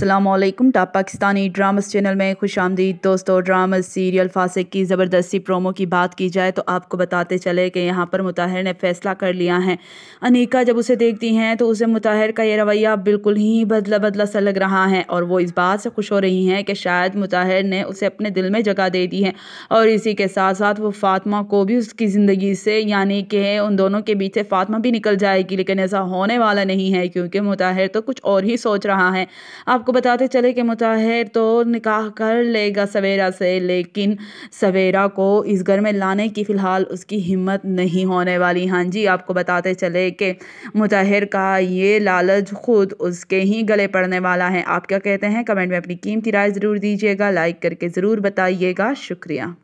Aslam top Pakistani dramas channel में खुश आमदीद दोस्तों ड्रामा सीरियल फासिक की ज़बरदस्ती प्रोमो की बात की जाए तो आपको बताते चले कि यहाँ पर मुताहिर ने फैसला कर लिया है अनिका जब उसे देखती हैं तो उसे मुताहिर का ये रवैया बिल्कुल ही बदला बदला सा लग रहा है और वो इस बात से खुश हो रही हैं कि शायद मुताहिर ने उसे अपने दिल में जगह दे दी है और इसी के साथ साथ वो फातमा को भी उसकी ज़िंदगी से यानी कि उन दोनों के बीच से फातमा भी निकल जाएगी लेकिन ऐसा होने वाला नहीं है क्योंकि मुताहिर तो कुछ और ही सोच रहा है आपको आपको बताते चले कि मुताहिर तो निकाह कर लेगा सवेरा से लेकिन सवेरा को इस घर में लाने की फ़िलहाल उसकी हिम्मत नहीं होने वाली हाँ जी आपको बताते चले कि मुताहिर का ये लालच ख़ुद उसके ही गले पड़ने वाला है आप क्या कहते हैं कमेंट में अपनी कीमती राय ज़रूर दीजिएगा लाइक करके ज़रूर बताइएगा शुक्रिया